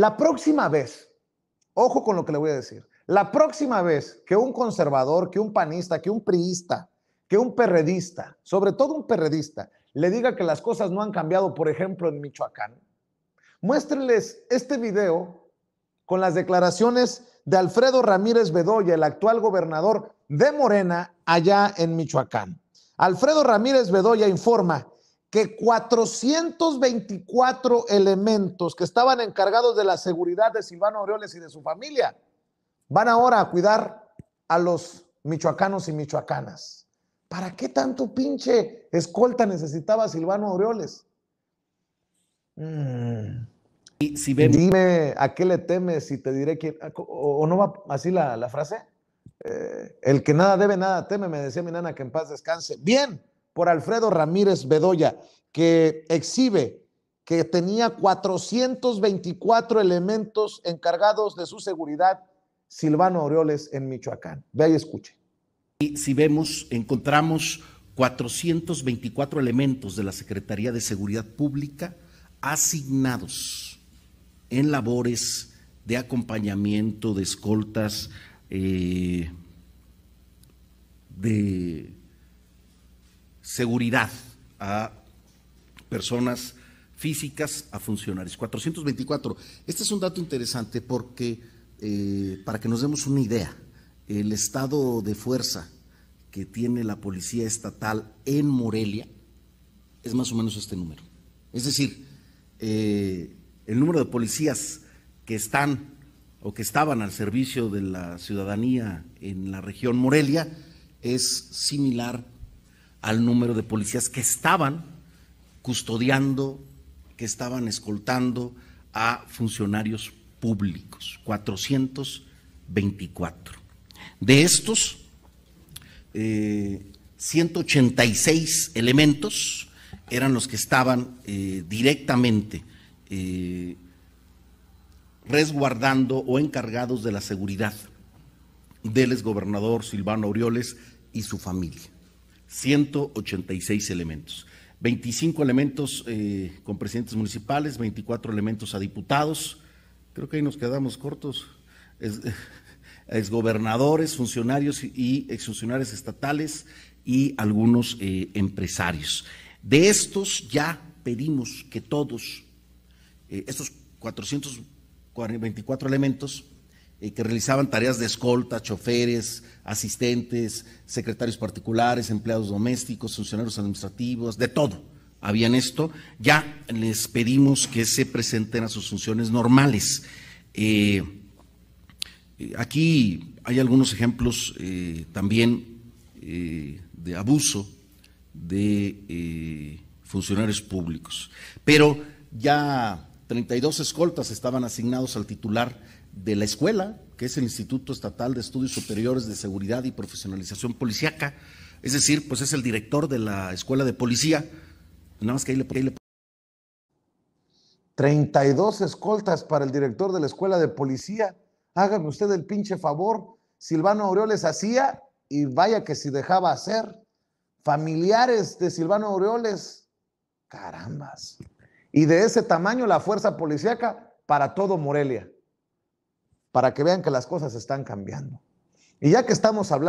La próxima vez, ojo con lo que le voy a decir, la próxima vez que un conservador, que un panista, que un priista, que un perredista, sobre todo un perredista, le diga que las cosas no han cambiado, por ejemplo, en Michoacán, muéstrenles este video con las declaraciones de Alfredo Ramírez Bedoya, el actual gobernador de Morena, allá en Michoacán. Alfredo Ramírez Bedoya informa que 424 elementos que estaban encargados de la seguridad de Silvano Aureoles y de su familia van ahora a cuidar a los michoacanos y michoacanas. ¿Para qué tanto pinche escolta necesitaba Silvano Aureoles? Mm. Y si Dime a qué le temes si te diré quién. ¿O no va así la, frase? Eh, el que nada debe, nada teme, me decía mi nana que en paz descanse. Bien, por Alfredo Ramírez Bedoya, que exhibe que tenía 424 elementos encargados de su seguridad, Silvano Aureoles en Michoacán. Ve y escuche. Si vemos, encontramos 424 elementos de la Secretaría de Seguridad Pública asignados en labores de acompañamiento, de escoltas, eh, de seguridad a personas físicas, a funcionarios. 424. Este es un dato interesante porque, eh, para que nos demos una idea, el estado de fuerza que tiene la Policía Estatal en Morelia es más o menos este número. Es decir, eh, el número de policías que están o que estaban al servicio de la ciudadanía en la región Morelia es similar al número de policías que estaban custodiando, que estaban escoltando a funcionarios públicos, 424. De estos, 186 eh, elementos eran los que estaban eh, directamente eh, resguardando o encargados de la seguridad del exgobernador Silvano Orioles y su familia. 186 elementos. 25 elementos eh, con presidentes municipales, 24 elementos a diputados, creo que ahí nos quedamos cortos, exgobernadores, funcionarios y exfuncionarios estatales y algunos eh, empresarios. De estos ya pedimos que todos, eh, estos 424 elementos, eh, que realizaban tareas de escolta, choferes, asistentes, secretarios particulares, empleados domésticos, funcionarios administrativos, de todo. Habían esto. Ya les pedimos que se presenten a sus funciones normales. Eh, eh, aquí hay algunos ejemplos también de abuso de funcionarios públicos. Pero ya 32 escoltas estaban asignados al titular de la escuela, que es el Instituto Estatal de Estudios Superiores de Seguridad y Profesionalización Policiaca, es decir, pues es el director de la escuela de policía, nada más que ahí le, ahí le 32 escoltas para el director de la escuela de policía. Hágame usted el pinche favor. Silvano Aureoles hacía y vaya que si dejaba hacer. Familiares de Silvano Aureoles. Carambas. Y de ese tamaño la fuerza policíaca para todo Morelia, para que vean que las cosas están cambiando. Y ya que estamos hablando...